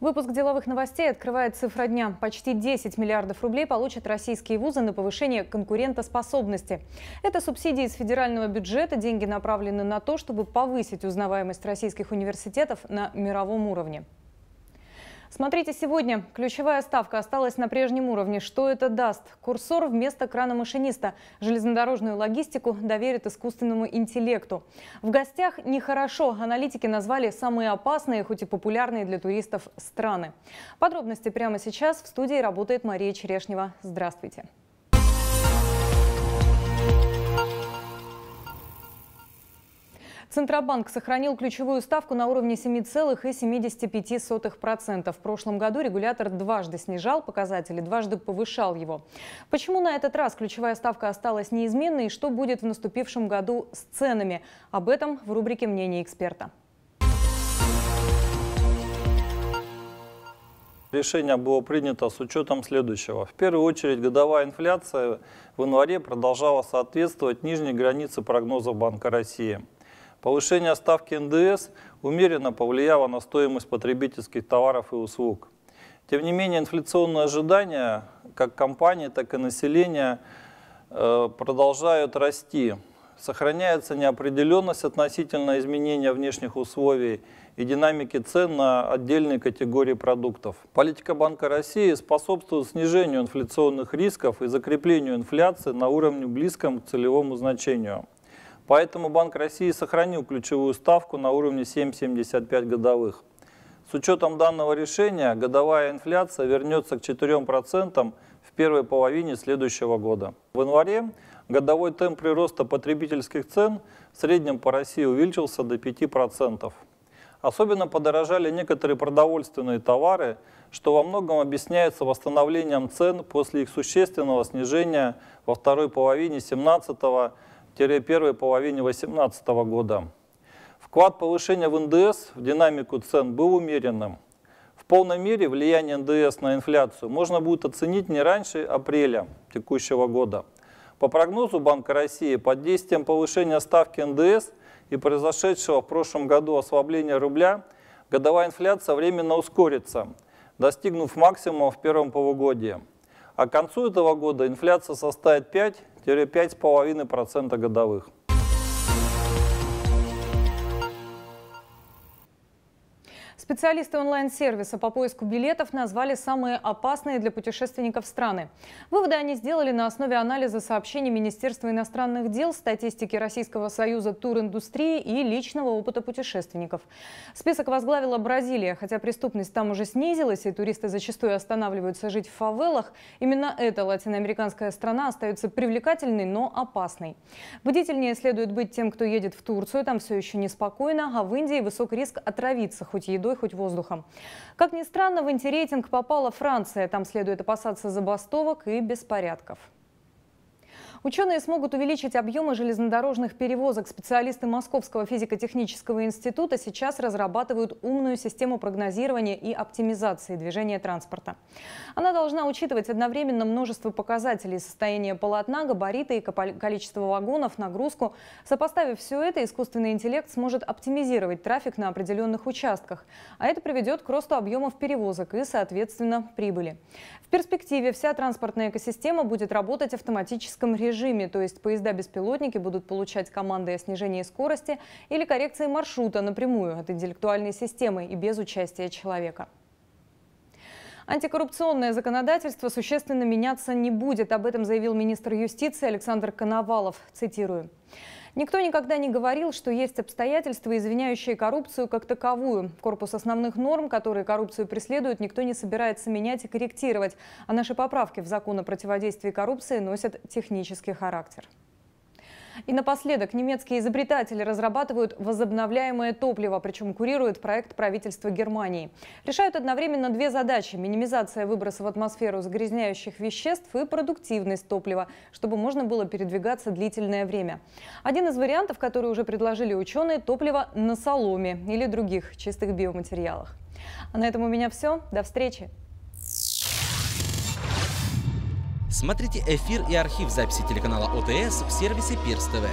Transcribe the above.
Выпуск деловых новостей открывает цифра дня. Почти 10 миллиардов рублей получат российские вузы на повышение конкурентоспособности. Это субсидии из федерального бюджета. Деньги направлены на то, чтобы повысить узнаваемость российских университетов на мировом уровне. Смотрите сегодня. Ключевая ставка осталась на прежнем уровне. Что это даст? Курсор вместо крана машиниста. Железнодорожную логистику доверит искусственному интеллекту. В гостях нехорошо. Аналитики назвали самые опасные, хоть и популярные для туристов, страны. Подробности прямо сейчас. В студии работает Мария Черешнева. Здравствуйте. Центробанк сохранил ключевую ставку на уровне 7,75%. В прошлом году регулятор дважды снижал показатели, дважды повышал его. Почему на этот раз ключевая ставка осталась неизменной и что будет в наступившем году с ценами? Об этом в рубрике «Мнение эксперта». Решение было принято с учетом следующего. В первую очередь годовая инфляция в январе продолжала соответствовать нижней границе прогнозов Банка России – Повышение ставки НДС умеренно повлияло на стоимость потребительских товаров и услуг. Тем не менее, инфляционные ожидания как компаний, так и населения э, продолжают расти. Сохраняется неопределенность относительно изменения внешних условий и динамики цен на отдельные категории продуктов. Политика Банка России способствует снижению инфляционных рисков и закреплению инфляции на уровне близком к целевому значению. Поэтому Банк России сохранил ключевую ставку на уровне 7,75 годовых. С учетом данного решения годовая инфляция вернется к 4% в первой половине следующего года. В январе годовой темп прироста потребительских цен в среднем по России увеличился до 5%. Особенно подорожали некоторые продовольственные товары, что во многом объясняется восстановлением цен после их существенного снижения во второй половине 17 года первой половине 2018 года. Вклад повышения в НДС в динамику цен был умеренным. В полной мере влияние НДС на инфляцию можно будет оценить не раньше апреля текущего года. По прогнозу Банка России, под действием повышения ставки НДС и произошедшего в прошлом году ослабления рубля, годовая инфляция временно ускорится, достигнув максимума в первом полугодии. А к концу этого года инфляция составит 5 5,5% годовых. Специалисты онлайн-сервиса по поиску билетов назвали самые опасные для путешественников страны. Выводы они сделали на основе анализа сообщений Министерства иностранных дел, статистики Российского союза туриндустрии и личного опыта путешественников. Список возглавила Бразилия. Хотя преступность там уже снизилась и туристы зачастую останавливаются жить в фавелах, именно эта латиноамериканская страна остается привлекательной, но опасной. Бдительнее следует быть тем, кто едет в Турцию, там все еще неспокойно, а в Индии высок риск отравиться, хоть едой, хоть воздухом. Как ни странно, в антирейтинг попала Франция. Там следует опасаться забастовок и беспорядков. Ученые смогут увеличить объемы железнодорожных перевозок. Специалисты Московского физико-технического института сейчас разрабатывают умную систему прогнозирования и оптимизации движения транспорта. Она должна учитывать одновременно множество показателей состояния полотна, габариты и количество вагонов, нагрузку. Сопоставив все это, искусственный интеллект сможет оптимизировать трафик на определенных участках. А это приведет к росту объемов перевозок и, соответственно, прибыли. В перспективе вся транспортная экосистема будет работать в автоматическом режиме режиме, то есть поезда-беспилотники будут получать команды о снижении скорости или коррекции маршрута напрямую от интеллектуальной системы и без участия человека. Антикоррупционное законодательство существенно меняться не будет. Об этом заявил министр юстиции Александр Коновалов. Цитирую. Никто никогда не говорил, что есть обстоятельства, извиняющие коррупцию как таковую. Корпус основных норм, которые коррупцию преследуют, никто не собирается менять и корректировать. А наши поправки в закон о противодействии коррупции носят технический характер. И напоследок, немецкие изобретатели разрабатывают возобновляемое топливо, причем курирует проект правительства Германии. Решают одновременно две задачи – минимизация выброса в атмосферу загрязняющих веществ и продуктивность топлива, чтобы можно было передвигаться длительное время. Один из вариантов, который уже предложили ученые – топливо на соломе или других чистых биоматериалах. А на этом у меня все. До встречи! Смотрите эфир и архив записи телеканала ОТС в сервисе Пирс ТВ.